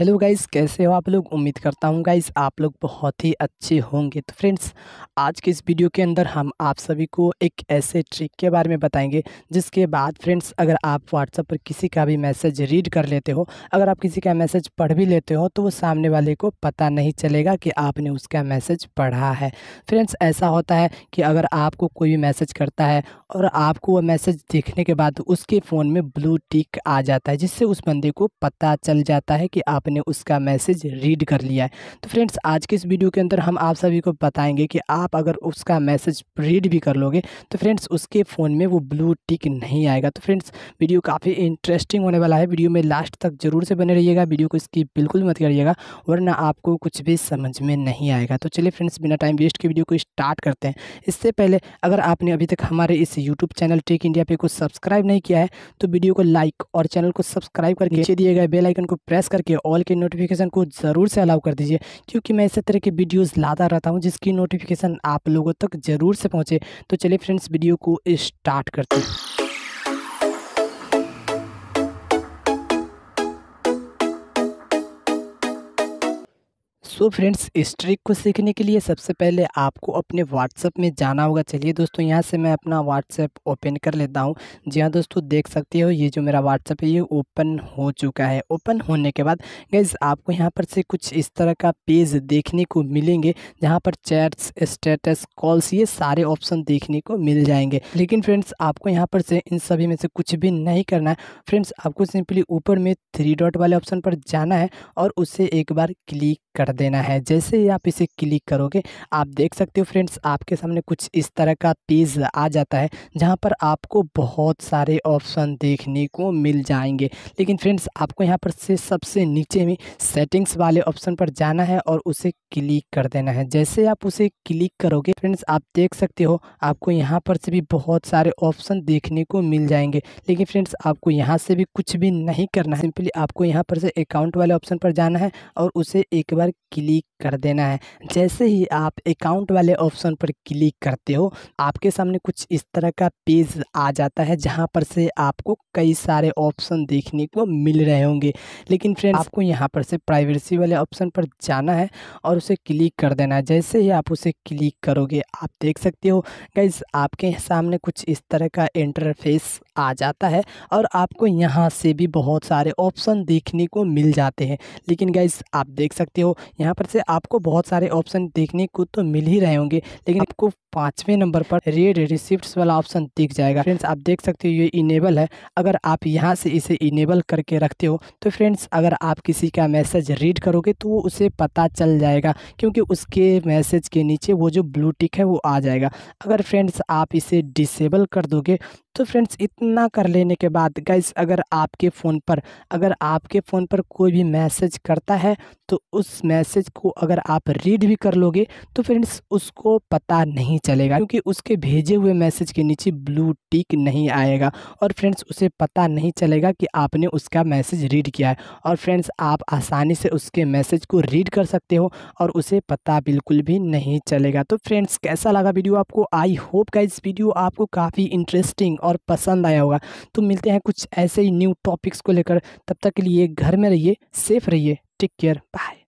hello guys कैसे हो आप लोग उम्मीद करता हूँ गाइस आप लोग बहुत ही अच्छे होंगे तो फ्रेंड्स आज के इस वीडियो के अंदर हम आप सभी को एक ऐसे ट्रिक के बारे में बताएंगे जिसके बाद फ्रेंड्स अगर आप व्हाट्सएप पर किसी का भी मैसेज रीड कर लेते हो अगर आप किसी का मैसेज पढ़ भी लेते हो तो वो सामने वाले को पता नहीं चलेगा कि आपने उसका मैसेज पढ़ा है फ्रेंड्स ऐसा होता है कि अगर आपको कोई भी मैसेज करता है और आपको वह मैसेज देखने के बाद उसके फ़ोन में ब्लू टिक आ जाता है जिससे उस बंदे को पता चल जाता है कि आप आपने उसका मैसेज रीड कर लिया है तो फ्रेंड्स आज के इस वीडियो के अंदर हम आप सभी को बताएंगे कि आप अगर उसका मैसेज रीड भी कर लोगे तो फ्रेंड्स उसके फ़ोन में वो ब्लू टिक नहीं आएगा तो फ्रेंड्स वीडियो काफ़ी इंटरेस्टिंग होने वाला है वीडियो में लास्ट तक जरूर से बने रहिएगा वीडियो को इसकी बिल्कुल मत करिएगा वरना आपको कुछ भी समझ में नहीं आएगा तो चलिए फ्रेंड्स बिना टाइम वेस्ट के वीडियो को स्टार्ट करते हैं इससे पहले अगर आपने अभी तक हमारे इस यूट्यूब चैनल टेक इंडिया पे को सब्सक्राइब नहीं किया है तो वीडियो को लाइक और चैनल को सब्सक्राइब करके दिए गए बेलाइकन को प्रेस करके ऑल के नोटिफिकेशन को ज़रूर से अलाउ कर दीजिए क्योंकि मैं इसी तरह की वीडियोज़ लाता रहता हूँ जिसकी नोटिफिकेशन आप लोगों तक ज़रूर से पहुँचे तो चलिए फ्रेंड्स वीडियो को स्टार्ट करते हैं सो फ्रेंड्स इस ट्रिक को सीखने के लिए सबसे पहले आपको अपने व्हाट्सएप में जाना होगा चलिए दोस्तों यहाँ से मैं अपना व्हाट्सएप ओपन कर लेता हूँ जी हाँ दोस्तों देख सकते हो ये जो मेरा व्हाट्सएप है ये ओपन हो चुका है ओपन होने के बाद गैस आपको यहाँ पर से कुछ इस तरह का पेज देखने को मिलेंगे जहाँ पर चैट्स स्टेटस कॉल्स ये सारे ऑप्शन देखने को मिल जाएंगे लेकिन फ्रेंड्स आपको यहाँ पर से इन सभी में से कुछ भी नहीं करना है फ्रेंड्स आपको सिंपली ऊपर में थ्री डॉट वाले ऑप्शन पर जाना है और उसे एक बार क्लिक कर देना लेना है जैसे ही आप इसे क्लिक करोगे आप देख सकते हो फ्रेंड्स आपके सामने कुछ इस तरह का पेज आ जाता है जहाँ पर आपको बहुत सारे ऑप्शन देखने को मिल जाएंगे लेकिन फ्रेंड्स आपको यहाँ पर से सबसे नीचे में सेटिंग्स वाले ऑप्शन पर जाना है और उसे क्लिक कर देना है जैसे आप उसे क्लिक करोगे फ्रेंड्स आप देख सकते हो आपको यहाँ पर से भी बहुत सारे ऑप्शन देखने को मिल जाएंगे लेकिन फ्रेंड्स आपको यहाँ से भी कुछ भी नहीं करना है सिंपली आपको यहाँ पर से अकाउंट वाले ऑप्शन पर जाना है और उसे एक बार क्लिक कर देना है जैसे ही आप अकाउंट वाले ऑप्शन पर क्लिक करते हो आपके सामने कुछ इस तरह का पेज आ जाता है जहाँ पर से आपको कई सारे ऑप्शन देखने को मिल रहे होंगे लेकिन फ्रेंड आपको यहाँ पर से प्राइवेसी वाले ऑप्शन पर जाना है और उसे क्लिक कर देना है जैसे ही आप उसे क्लिक करोगे आप देख सकते हो गाइज आपके सामने कुछ इस तरह का इंटरफेस आ जाता है और आपको यहाँ से भी बहुत सारे ऑप्शन देखने को मिल जाते हैं लेकिन गैस आप देख सकते हो यहाँ यहाँ पर से आपको बहुत सारे ऑप्शन देखने को तो मिल ही रहे होंगे लेकिन आपको पाँचवें नंबर पर रेड रिसिप्ट वाला ऑप्शन दिख जाएगा फ्रेंड्स आप देख सकते हो ये इनेबल है अगर आप यहाँ से इसे इनेबल करके रखते हो तो फ्रेंड्स अगर आप किसी का मैसेज रीड करोगे तो वो उसे पता चल जाएगा क्योंकि उसके मैसेज के नीचे वो जो ब्लू टिक है वो आ जाएगा अगर फ्रेंड्स आप इसे डिसेबल कर दोगे तो फ्रेंड्स इतना कर लेने के बाद गाइज अगर आपके फ़ोन पर अगर आपके फ़ोन पर कोई भी मैसेज करता है तो उस मैसेज को अगर आप रीड भी कर लोगे तो फ्रेंड्स उसको पता नहीं चलेगा क्योंकि उसके भेजे हुए मैसेज के नीचे ब्लू टिक नहीं आएगा और फ्रेंड्स उसे पता नहीं चलेगा कि आपने उसका मैसेज रीड किया है और फ्रेंड्स आप आसानी से उसके मैसेज को रीड कर सकते हो और उसे पता बिल्कुल भी नहीं चलेगा तो फ्रेंड्स कैसा लगा वीडियो आपको आई होप का वीडियो आपको काफ़ी इंटरेस्टिंग और और पसंद आया होगा तो मिलते हैं कुछ ऐसे ही न्यू टॉपिक्स को लेकर तब तक के लिए घर में रहिए सेफ रहिए टेक केयर बाय